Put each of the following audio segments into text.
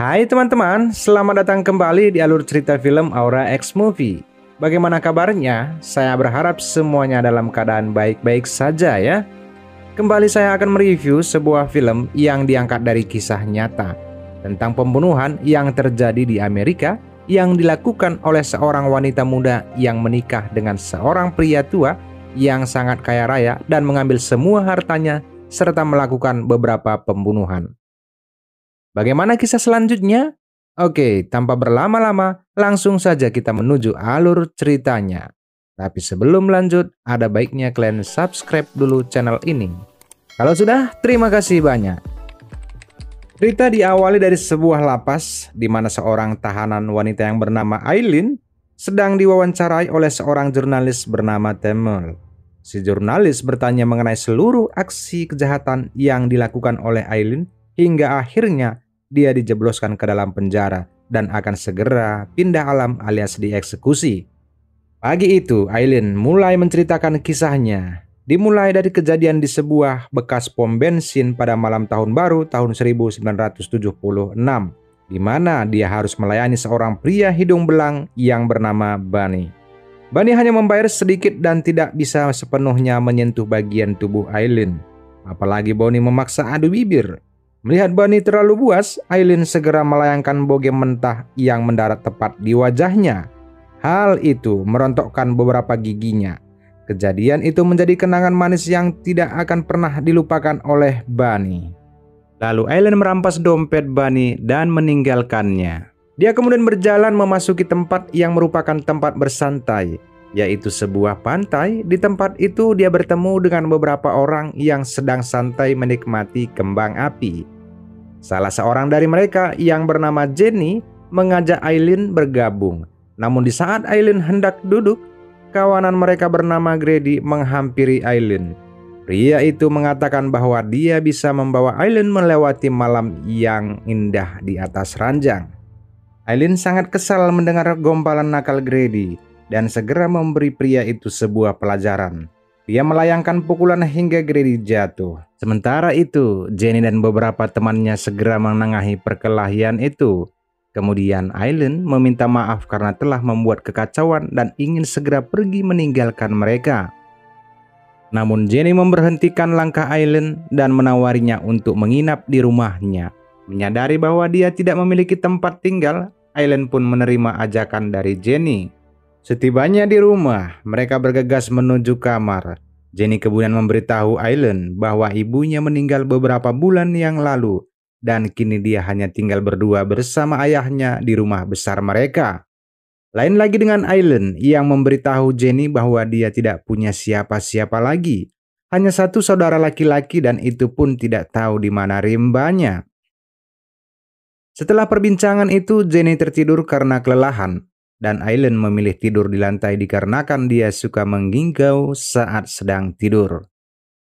Hai teman-teman, selamat datang kembali di alur cerita film Aura X Movie. Bagaimana kabarnya? Saya berharap semuanya dalam keadaan baik-baik saja ya. Kembali saya akan mereview sebuah film yang diangkat dari kisah nyata tentang pembunuhan yang terjadi di Amerika yang dilakukan oleh seorang wanita muda yang menikah dengan seorang pria tua yang sangat kaya raya dan mengambil semua hartanya serta melakukan beberapa pembunuhan. Bagaimana kisah selanjutnya? Oke, tanpa berlama-lama, langsung saja kita menuju alur ceritanya. Tapi sebelum lanjut, ada baiknya kalian subscribe dulu channel ini. Kalau sudah, terima kasih banyak. Cerita diawali dari sebuah lapas di mana seorang tahanan wanita yang bernama Aileen sedang diwawancarai oleh seorang jurnalis bernama Temel. Si jurnalis bertanya mengenai seluruh aksi kejahatan yang dilakukan oleh Aileen hingga akhirnya dia dijebloskan ke dalam penjara dan akan segera pindah alam alias dieksekusi. Pagi itu, Aileen mulai menceritakan kisahnya. Dimulai dari kejadian di sebuah bekas pom bensin pada malam tahun baru tahun 1976, di mana dia harus melayani seorang pria hidung belang yang bernama Bunny. Bunny hanya membayar sedikit dan tidak bisa sepenuhnya menyentuh bagian tubuh Aileen. Apalagi Bonnie memaksa adu bibir Melihat Bani terlalu buas, Aileen segera melayangkan boge mentah yang mendarat tepat di wajahnya. Hal itu merontokkan beberapa giginya. Kejadian itu menjadi kenangan manis yang tidak akan pernah dilupakan oleh Bani. Lalu Aileen merampas dompet Bani dan meninggalkannya. Dia kemudian berjalan memasuki tempat yang merupakan tempat bersantai yaitu sebuah pantai. Di tempat itu, dia bertemu dengan beberapa orang yang sedang santai menikmati kembang api. Salah seorang dari mereka yang bernama Jenny mengajak Aileen bergabung. Namun di saat Aileen hendak duduk, kawanan mereka bernama Grady menghampiri Aileen. Pria itu mengatakan bahwa dia bisa membawa Aileen melewati malam yang indah di atas ranjang. Aileen sangat kesal mendengar gombalan nakal Grady dan segera memberi pria itu sebuah pelajaran. Dia melayangkan pukulan hingga Grady jatuh. Sementara itu, Jenny dan beberapa temannya segera menengahi perkelahian itu. Kemudian Aileen meminta maaf karena telah membuat kekacauan dan ingin segera pergi meninggalkan mereka. Namun Jenny memberhentikan langkah Aileen dan menawarinya untuk menginap di rumahnya. Menyadari bahwa dia tidak memiliki tempat tinggal, Aileen pun menerima ajakan dari Jenny. Setibanya di rumah, mereka bergegas menuju kamar. Jenny kemudian memberitahu Island bahwa ibunya meninggal beberapa bulan yang lalu dan kini dia hanya tinggal berdua bersama ayahnya di rumah besar mereka. Lain lagi dengan Island yang memberitahu Jenny bahwa dia tidak punya siapa-siapa lagi. Hanya satu saudara laki-laki dan itu pun tidak tahu di mana rimbanya. Setelah perbincangan itu, Jenny tertidur karena kelelahan dan Aileen memilih tidur di lantai dikarenakan dia suka menggigau saat sedang tidur.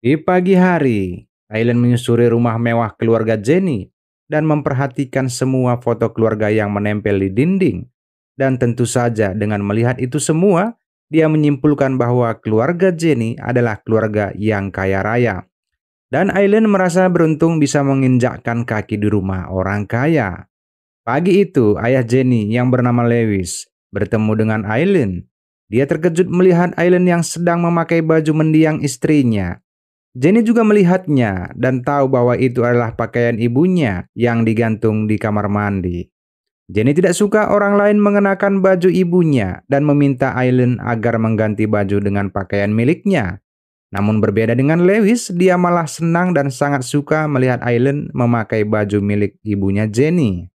Di pagi hari, Aileen menyusuri rumah mewah keluarga Jenny dan memperhatikan semua foto keluarga yang menempel di dinding. Dan tentu saja dengan melihat itu semua, dia menyimpulkan bahwa keluarga Jenny adalah keluarga yang kaya raya. Dan Aileen merasa beruntung bisa menginjakkan kaki di rumah orang kaya. Pagi itu, ayah Jenny yang bernama Lewis bertemu dengan Aileen. Dia terkejut melihat Aileen yang sedang memakai baju mendiang istrinya. Jenny juga melihatnya dan tahu bahwa itu adalah pakaian ibunya yang digantung di kamar mandi. Jenny tidak suka orang lain mengenakan baju ibunya dan meminta Aileen agar mengganti baju dengan pakaian miliknya. Namun berbeda dengan Lewis, dia malah senang dan sangat suka melihat Aileen memakai baju milik ibunya Jenny.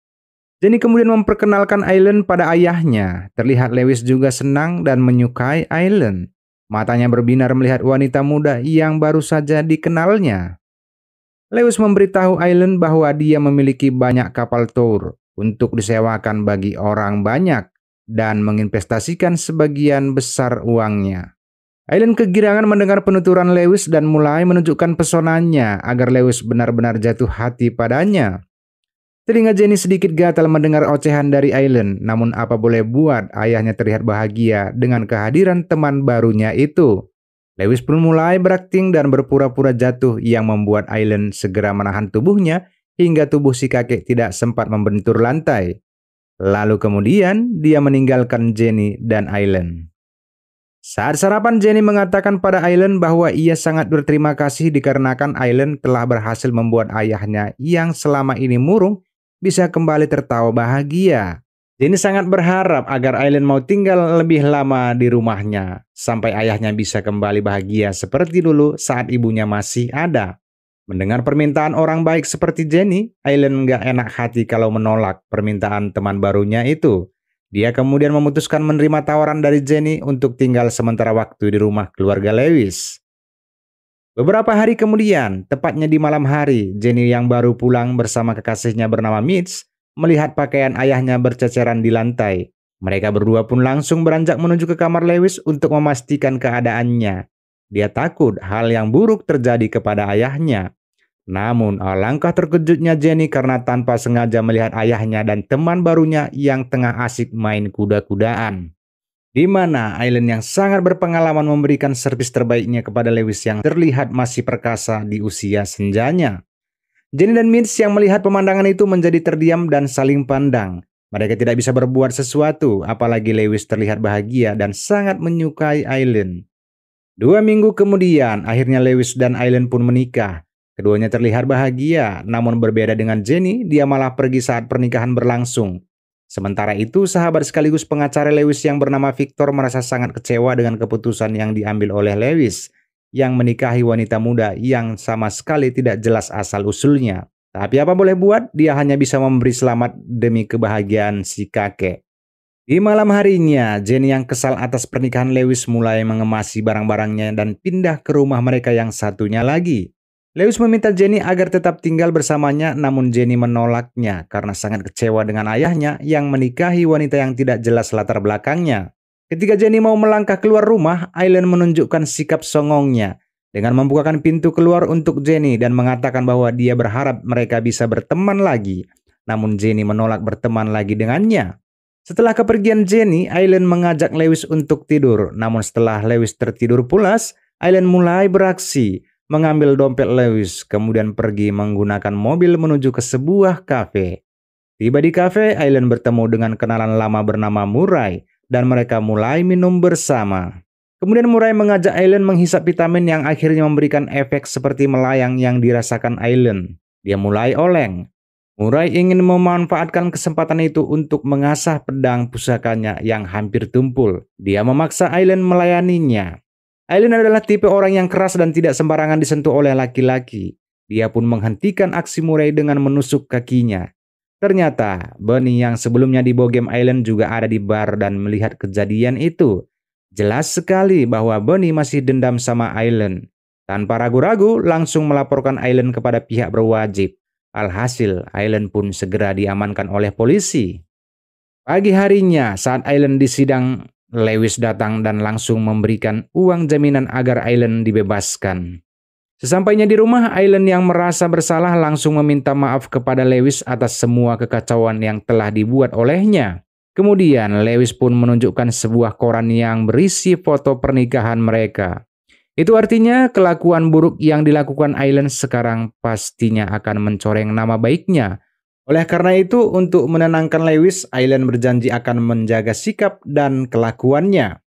Jenny kemudian memperkenalkan Aileen pada ayahnya. Terlihat Lewis juga senang dan menyukai Aileen. Matanya berbinar melihat wanita muda yang baru saja dikenalnya. Lewis memberitahu Aileen bahwa dia memiliki banyak kapal tour untuk disewakan bagi orang banyak dan menginvestasikan sebagian besar uangnya. Aileen kegirangan mendengar penuturan Lewis dan mulai menunjukkan pesonanya agar Lewis benar-benar jatuh hati padanya. Telinga Jenny sedikit gatal mendengar ocehan dari Island, namun apa boleh buat ayahnya terlihat bahagia dengan kehadiran teman barunya itu. Lewis pun mulai berakting dan berpura-pura jatuh yang membuat Island segera menahan tubuhnya hingga tubuh si kakek tidak sempat membentur lantai. Lalu kemudian dia meninggalkan Jenny dan Island. Saat sarapan Jenny mengatakan pada Island bahwa ia sangat berterima kasih dikarenakan Island telah berhasil membuat ayahnya yang selama ini murung bisa kembali tertawa bahagia. Jenny sangat berharap agar Aileen mau tinggal lebih lama di rumahnya, sampai ayahnya bisa kembali bahagia seperti dulu saat ibunya masih ada. Mendengar permintaan orang baik seperti Jenny, Aileen nggak enak hati kalau menolak permintaan teman barunya itu. Dia kemudian memutuskan menerima tawaran dari Jenny untuk tinggal sementara waktu di rumah keluarga Lewis. Beberapa hari kemudian, tepatnya di malam hari, Jenny yang baru pulang bersama kekasihnya bernama Mitch melihat pakaian ayahnya berceceran di lantai. Mereka berdua pun langsung beranjak menuju ke kamar Lewis untuk memastikan keadaannya. Dia takut hal yang buruk terjadi kepada ayahnya. Namun, alangkah terkejutnya Jenny karena tanpa sengaja melihat ayahnya dan teman barunya yang tengah asik main kuda-kudaan di mana Island yang sangat berpengalaman memberikan servis terbaiknya kepada Lewis yang terlihat masih perkasa di usia senjanya. Jenny dan Mitch yang melihat pemandangan itu menjadi terdiam dan saling pandang. Mereka tidak bisa berbuat sesuatu, apalagi Lewis terlihat bahagia dan sangat menyukai Island. Dua minggu kemudian, akhirnya Lewis dan Island pun menikah. Keduanya terlihat bahagia, namun berbeda dengan Jenny, dia malah pergi saat pernikahan berlangsung. Sementara itu, sahabat sekaligus pengacara Lewis yang bernama Victor merasa sangat kecewa dengan keputusan yang diambil oleh Lewis yang menikahi wanita muda yang sama sekali tidak jelas asal-usulnya. Tapi apa boleh buat, dia hanya bisa memberi selamat demi kebahagiaan si kakek. Di malam harinya, Jenny yang kesal atas pernikahan Lewis mulai mengemasi barang-barangnya dan pindah ke rumah mereka yang satunya lagi. Lewis meminta Jenny agar tetap tinggal bersamanya namun Jenny menolaknya karena sangat kecewa dengan ayahnya yang menikahi wanita yang tidak jelas latar belakangnya. Ketika Jenny mau melangkah keluar rumah, Aileen menunjukkan sikap songongnya dengan membukakan pintu keluar untuk Jenny dan mengatakan bahwa dia berharap mereka bisa berteman lagi. Namun Jenny menolak berteman lagi dengannya. Setelah kepergian Jenny, Aileen mengajak Lewis untuk tidur. Namun setelah Lewis tertidur pulas, Aileen mulai beraksi mengambil dompet Lewis, kemudian pergi menggunakan mobil menuju ke sebuah kafe. Tiba di kafe, Aileen bertemu dengan kenalan lama bernama Murai dan mereka mulai minum bersama. Kemudian Murai mengajak Aileen menghisap vitamin yang akhirnya memberikan efek seperti melayang yang dirasakan Aileen. Dia mulai oleng. Murai ingin memanfaatkan kesempatan itu untuk mengasah pedang pusakanya yang hampir tumpul. Dia memaksa Aileen melayaninya. Aileen adalah tipe orang yang keras dan tidak sembarangan disentuh oleh laki-laki. Dia pun menghentikan aksi Murray dengan menusuk kakinya. Ternyata, Bunny yang sebelumnya di Bogem Island juga ada di bar dan melihat kejadian itu. Jelas sekali bahwa Bunny masih dendam sama Island. Tanpa ragu-ragu, langsung melaporkan Island kepada pihak berwajib. Alhasil, Island pun segera diamankan oleh polisi. Pagi harinya, saat Island disidang Lewis datang dan langsung memberikan uang jaminan agar Island dibebaskan. Sesampainya di rumah, Island yang merasa bersalah langsung meminta maaf kepada Lewis atas semua kekacauan yang telah dibuat olehnya. Kemudian, Lewis pun menunjukkan sebuah koran yang berisi foto pernikahan mereka. Itu artinya kelakuan buruk yang dilakukan Island sekarang pastinya akan mencoreng nama baiknya oleh karena itu, untuk menenangkan Lewis, Aileen berjanji akan menjaga sikap dan kelakuannya.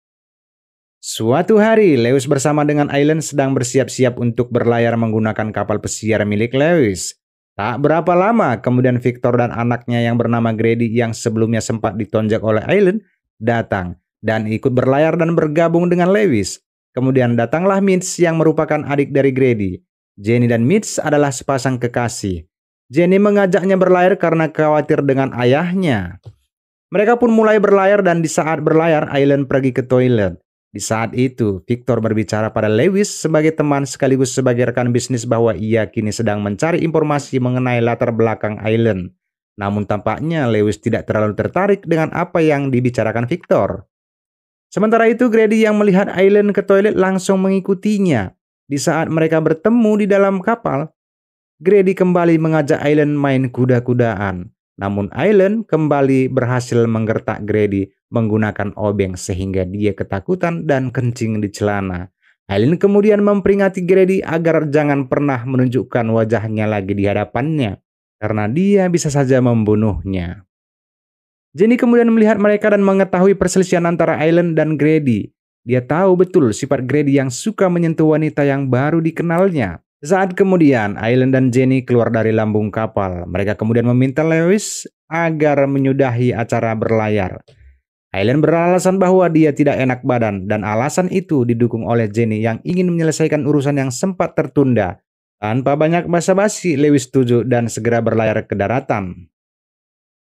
Suatu hari, Lewis bersama dengan Aileen sedang bersiap-siap untuk berlayar menggunakan kapal pesiar milik Lewis. Tak berapa lama, kemudian Victor dan anaknya yang bernama Grady yang sebelumnya sempat ditonjak oleh Aileen datang dan ikut berlayar dan bergabung dengan Lewis. Kemudian datanglah Mitch yang merupakan adik dari Grady. Jenny dan Mitch adalah sepasang kekasih. Jenny mengajaknya berlayar karena khawatir dengan ayahnya. Mereka pun mulai berlayar dan di saat berlayar, Aileen pergi ke toilet. Di saat itu, Victor berbicara pada Lewis sebagai teman sekaligus sebagai rekan bisnis bahwa ia kini sedang mencari informasi mengenai latar belakang Aileen. Namun tampaknya Lewis tidak terlalu tertarik dengan apa yang dibicarakan Victor. Sementara itu, Grady yang melihat Aileen ke toilet langsung mengikutinya. Di saat mereka bertemu di dalam kapal, Grady kembali mengajak Island main kuda-kudaan. Namun Island kembali berhasil menggertak Grady menggunakan obeng sehingga dia ketakutan dan kencing di celana. Island kemudian memperingati Grady agar jangan pernah menunjukkan wajahnya lagi di hadapannya karena dia bisa saja membunuhnya. Jenny kemudian melihat mereka dan mengetahui perselisihan antara Island dan Grady. Dia tahu betul sifat Grady yang suka menyentuh wanita yang baru dikenalnya. Saat kemudian, Aileen dan Jenny keluar dari lambung kapal. Mereka kemudian meminta Lewis agar menyudahi acara berlayar. Aileen beralasan bahwa dia tidak enak badan dan alasan itu didukung oleh Jenny yang ingin menyelesaikan urusan yang sempat tertunda. Tanpa banyak basa-basi, Lewis setuju dan segera berlayar ke daratan.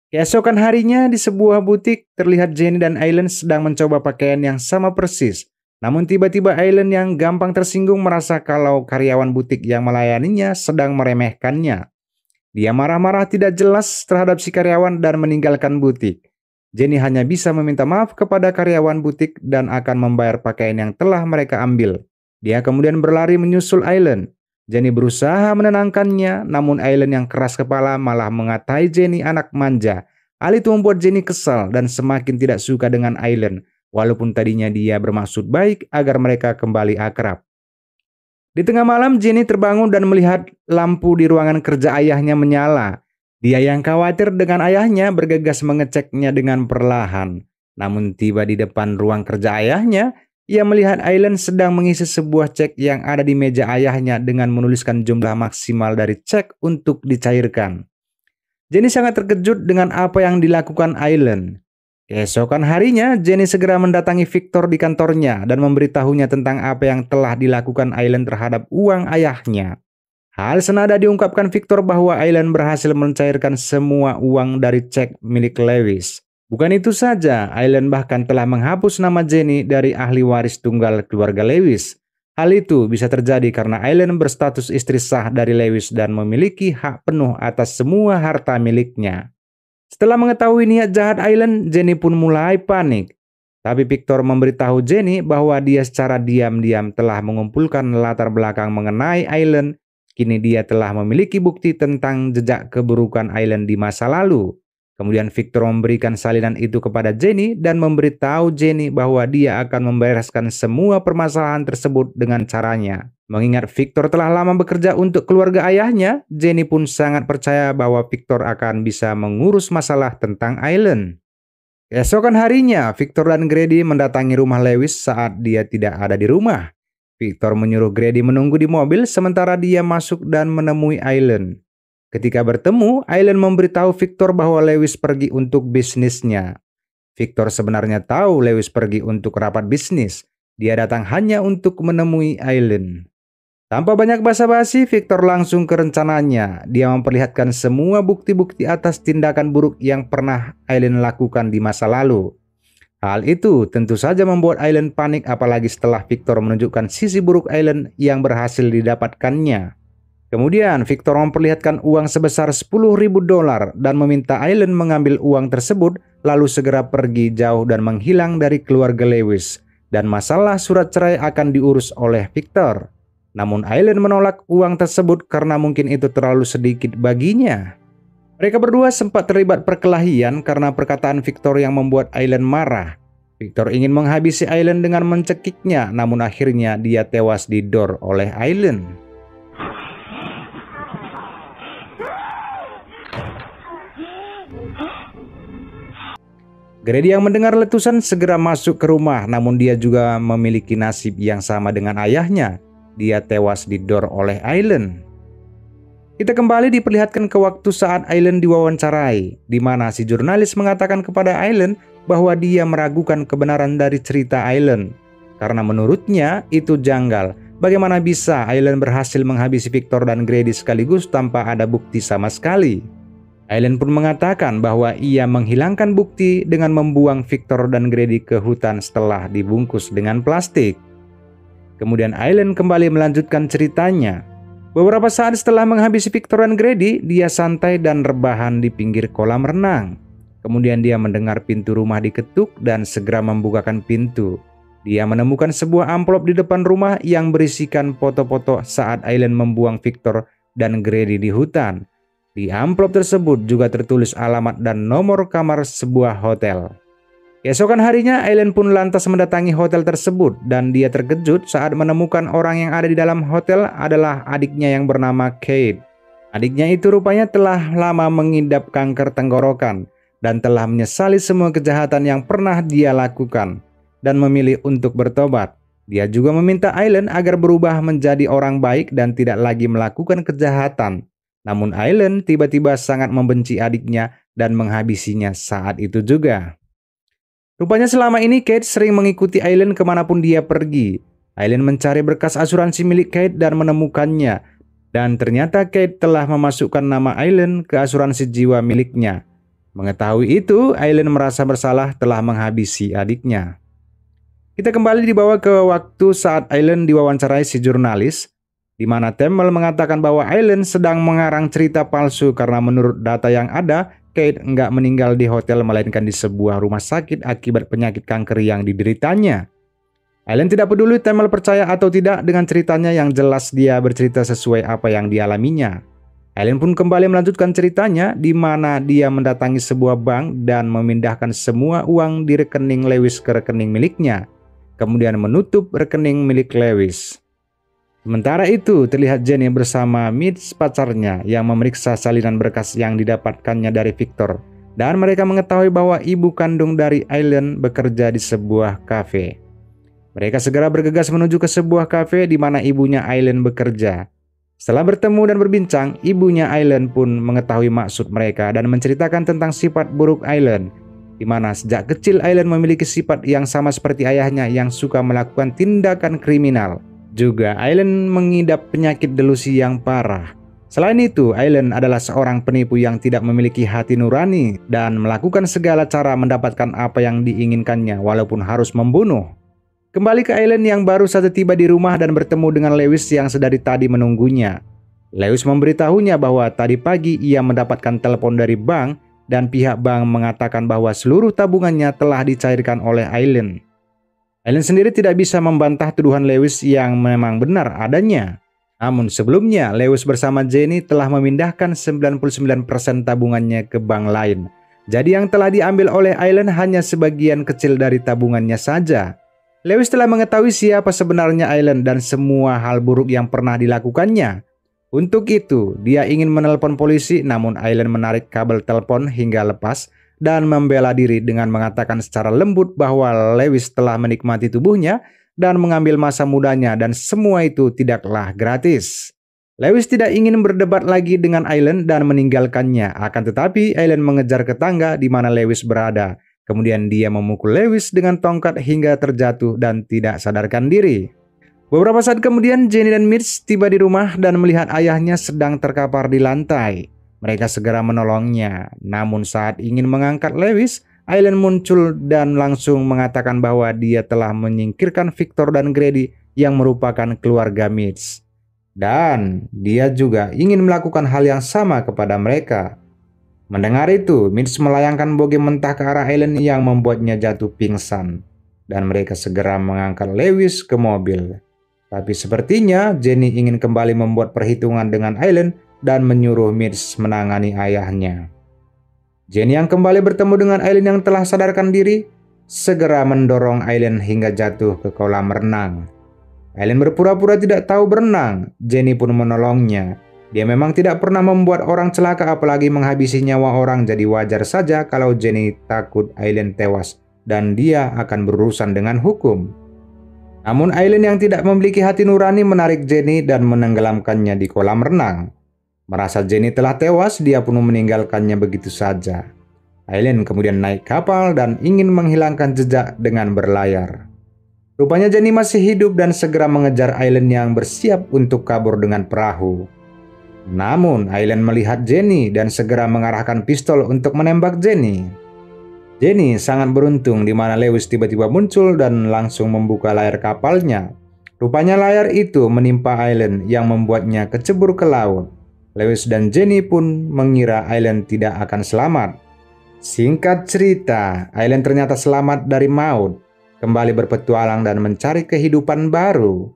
Keesokan harinya di sebuah butik terlihat Jenny dan Aileen sedang mencoba pakaian yang sama persis. Namun tiba-tiba Island yang gampang tersinggung merasa kalau karyawan butik yang melayaninya sedang meremehkannya. Dia marah-marah tidak jelas terhadap si karyawan dan meninggalkan butik. Jenny hanya bisa meminta maaf kepada karyawan butik dan akan membayar pakaian yang telah mereka ambil. Dia kemudian berlari menyusul Island. Jenny berusaha menenangkannya, namun Island yang keras kepala malah mengatai Jenny anak manja. Hal itu membuat Jenny kesal dan semakin tidak suka dengan Island walaupun tadinya dia bermaksud baik agar mereka kembali akrab. Di tengah malam, Jenny terbangun dan melihat lampu di ruangan kerja ayahnya menyala. Dia yang khawatir dengan ayahnya bergegas mengeceknya dengan perlahan. Namun tiba di depan ruang kerja ayahnya, ia melihat Island sedang mengisi sebuah cek yang ada di meja ayahnya dengan menuliskan jumlah maksimal dari cek untuk dicairkan. Jenny sangat terkejut dengan apa yang dilakukan Island. Keesokan harinya, Jenny segera mendatangi Victor di kantornya dan memberitahunya tentang apa yang telah dilakukan Aileen terhadap uang ayahnya. Hal senada diungkapkan Victor bahwa Aileen berhasil mencairkan semua uang dari cek milik Lewis. Bukan itu saja, Aileen bahkan telah menghapus nama Jenny dari ahli waris tunggal keluarga Lewis. Hal itu bisa terjadi karena Aileen berstatus istri sah dari Lewis dan memiliki hak penuh atas semua harta miliknya. Setelah mengetahui niat jahat Island, Jenny pun mulai panik. Tapi Victor memberitahu Jenny bahwa dia secara diam-diam telah mengumpulkan latar belakang mengenai Island. Kini dia telah memiliki bukti tentang jejak keburukan Island di masa lalu. Kemudian Victor memberikan salinan itu kepada Jenny dan memberitahu Jenny bahwa dia akan membereskan semua permasalahan tersebut dengan caranya. Mengingat Victor telah lama bekerja untuk keluarga ayahnya, Jenny pun sangat percaya bahwa Victor akan bisa mengurus masalah tentang Island. Esokan harinya, Victor dan Grady mendatangi rumah Lewis saat dia tidak ada di rumah. Victor menyuruh Grady menunggu di mobil sementara dia masuk dan menemui Island. Ketika bertemu, Island memberitahu Victor bahwa Lewis pergi untuk bisnisnya. Victor sebenarnya tahu Lewis pergi untuk rapat bisnis. Dia datang hanya untuk menemui Island. Tanpa banyak basa-basi, Victor langsung ke rencananya. Dia memperlihatkan semua bukti-bukti atas tindakan buruk yang pernah Aileen lakukan di masa lalu. Hal itu tentu saja membuat Aileen panik apalagi setelah Victor menunjukkan sisi buruk Aileen yang berhasil didapatkannya. Kemudian Victor memperlihatkan uang sebesar 10 ribu dolar dan meminta Island mengambil uang tersebut lalu segera pergi jauh dan menghilang dari keluarga Lewis dan masalah surat cerai akan diurus oleh Victor. Namun Island menolak uang tersebut karena mungkin itu terlalu sedikit baginya. Mereka berdua sempat terlibat perkelahian karena perkataan Victor yang membuat Island marah. Victor ingin menghabisi Island dengan mencekiknya namun akhirnya dia tewas didor oleh Island. Grady yang mendengar letusan segera masuk ke rumah namun dia juga memiliki nasib yang sama dengan ayahnya. Dia tewas didor oleh Island. Kita kembali diperlihatkan ke waktu saat Island diwawancarai, di mana si jurnalis mengatakan kepada Island bahwa dia meragukan kebenaran dari cerita Island. Karena menurutnya itu janggal, bagaimana bisa Island berhasil menghabisi Victor dan Grady sekaligus tanpa ada bukti sama sekali. Aileen pun mengatakan bahwa ia menghilangkan bukti dengan membuang Victor dan Grady ke hutan setelah dibungkus dengan plastik. Kemudian Aileen kembali melanjutkan ceritanya. Beberapa saat setelah menghabisi Victor dan Grady, dia santai dan rebahan di pinggir kolam renang. Kemudian dia mendengar pintu rumah diketuk dan segera membukakan pintu. Dia menemukan sebuah amplop di depan rumah yang berisikan foto-foto saat Aileen membuang Victor dan Grady di hutan. Di amplop tersebut juga tertulis alamat dan nomor kamar sebuah hotel. Keesokan harinya, Ellen pun lantas mendatangi hotel tersebut dan dia terkejut saat menemukan orang yang ada di dalam hotel adalah adiknya yang bernama Kate. Adiknya itu rupanya telah lama mengidap kanker tenggorokan dan telah menyesali semua kejahatan yang pernah dia lakukan dan memilih untuk bertobat. Dia juga meminta Ellen agar berubah menjadi orang baik dan tidak lagi melakukan kejahatan namun Island tiba-tiba sangat membenci adiknya dan menghabisinya saat itu juga. Rupanya selama ini Kate sering mengikuti Island kemanapun dia pergi. Island mencari berkas asuransi milik Kate dan menemukannya. Dan ternyata Kate telah memasukkan nama Island ke asuransi jiwa miliknya. Mengetahui itu, Island merasa bersalah telah menghabisi adiknya. Kita kembali dibawa ke waktu saat Island diwawancarai si jurnalis di mana Temple mengatakan bahwa Eileen sedang mengarang cerita palsu karena menurut data yang ada, Kate nggak meninggal di hotel melainkan di sebuah rumah sakit akibat penyakit kanker yang dideritanya. Eileen tidak peduli Temple percaya atau tidak dengan ceritanya yang jelas dia bercerita sesuai apa yang dialaminya. Eileen pun kembali melanjutkan ceritanya di mana dia mendatangi sebuah bank dan memindahkan semua uang di rekening Lewis ke rekening miliknya, kemudian menutup rekening milik Lewis. Sementara itu, terlihat Jenny bersama Mitch pacarnya yang memeriksa salinan berkas yang didapatkannya dari Victor. Dan mereka mengetahui bahwa ibu kandung dari Island bekerja di sebuah kafe. Mereka segera bergegas menuju ke sebuah kafe di mana ibunya Island bekerja. Setelah bertemu dan berbincang, ibunya Island pun mengetahui maksud mereka dan menceritakan tentang sifat buruk Island, di mana sejak kecil Island memiliki sifat yang sama seperti ayahnya yang suka melakukan tindakan kriminal juga Island mengidap penyakit delusi yang parah. Selain itu, Island adalah seorang penipu yang tidak memiliki hati nurani dan melakukan segala cara mendapatkan apa yang diinginkannya walaupun harus membunuh. Kembali ke Island yang baru saja tiba di rumah dan bertemu dengan Lewis yang sedari tadi menunggunya. Lewis memberitahunya bahwa tadi pagi ia mendapatkan telepon dari bank dan pihak bank mengatakan bahwa seluruh tabungannya telah dicairkan oleh Island. Ellen sendiri tidak bisa membantah tuduhan Lewis yang memang benar adanya. Namun sebelumnya, Lewis bersama Jenny telah memindahkan 99% tabungannya ke bank lain. Jadi yang telah diambil oleh Ellen hanya sebagian kecil dari tabungannya saja. Lewis telah mengetahui siapa sebenarnya Ellen dan semua hal buruk yang pernah dilakukannya. Untuk itu, dia ingin menelpon polisi namun Ellen menarik kabel telepon hingga lepas dan membela diri dengan mengatakan secara lembut bahwa Lewis telah menikmati tubuhnya dan mengambil masa mudanya dan semua itu tidaklah gratis. Lewis tidak ingin berdebat lagi dengan Island dan meninggalkannya, akan tetapi Island mengejar ke tangga di mana Lewis berada. Kemudian dia memukul Lewis dengan tongkat hingga terjatuh dan tidak sadarkan diri. Beberapa saat kemudian Jenny dan Mitch tiba di rumah dan melihat ayahnya sedang terkapar di lantai. Mereka segera menolongnya. Namun saat ingin mengangkat Lewis, Aileen muncul dan langsung mengatakan bahwa dia telah menyingkirkan Victor dan Grady yang merupakan keluarga Mitch. Dan dia juga ingin melakukan hal yang sama kepada mereka. Mendengar itu, Mitch melayangkan boge mentah ke arah Aileen yang membuatnya jatuh pingsan. Dan mereka segera mengangkat Lewis ke mobil. Tapi sepertinya Jenny ingin kembali membuat perhitungan dengan Aileen dan menyuruh Mitch menangani ayahnya. Jenny yang kembali bertemu dengan Eileen yang telah sadarkan diri, segera mendorong Eileen hingga jatuh ke kolam renang. Eileen berpura-pura tidak tahu berenang, Jenny pun menolongnya. Dia memang tidak pernah membuat orang celaka apalagi menghabisi nyawa orang jadi wajar saja kalau Jenny takut Eileen tewas dan dia akan berurusan dengan hukum. Namun Eileen yang tidak memiliki hati nurani menarik Jenny dan menenggelamkannya di kolam renang. Merasa Jenny telah tewas, dia pun meninggalkannya begitu saja. Aileen kemudian naik kapal dan ingin menghilangkan jejak dengan berlayar. Rupanya Jenny masih hidup dan segera mengejar Aileen yang bersiap untuk kabur dengan perahu. Namun, Aileen melihat Jenny dan segera mengarahkan pistol untuk menembak Jenny. Jenny sangat beruntung di mana Lewis tiba-tiba muncul dan langsung membuka layar kapalnya. Rupanya layar itu menimpa Aileen yang membuatnya kecebur ke laut. Lewis dan Jenny pun mengira Island tidak akan selamat. Singkat cerita, Island ternyata selamat dari maut, kembali berpetualang dan mencari kehidupan baru.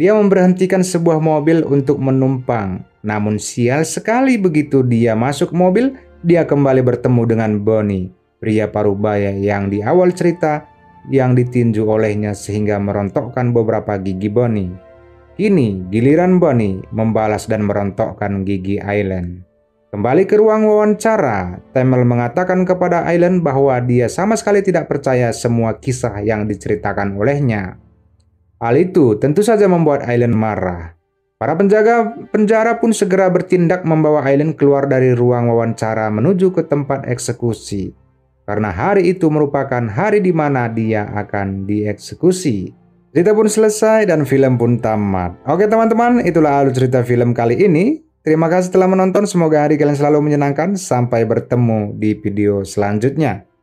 Dia memberhentikan sebuah mobil untuk menumpang, namun sial sekali begitu dia masuk mobil, dia kembali bertemu dengan Bonnie, pria parubaya yang di awal cerita yang ditinju olehnya sehingga merontokkan beberapa gigi Bonnie. Kini giliran Bonnie membalas dan merontokkan gigi Island. Kembali ke ruang wawancara, Temel mengatakan kepada Island bahwa dia sama sekali tidak percaya semua kisah yang diceritakan olehnya. Hal itu tentu saja membuat Island marah. Para penjaga penjara pun segera bertindak membawa Island keluar dari ruang wawancara menuju ke tempat eksekusi. Karena hari itu merupakan hari di mana dia akan dieksekusi. Cerita pun selesai dan film pun tamat. Oke teman-teman, itulah alur cerita film kali ini. Terima kasih telah menonton, semoga hari kalian selalu menyenangkan. Sampai bertemu di video selanjutnya.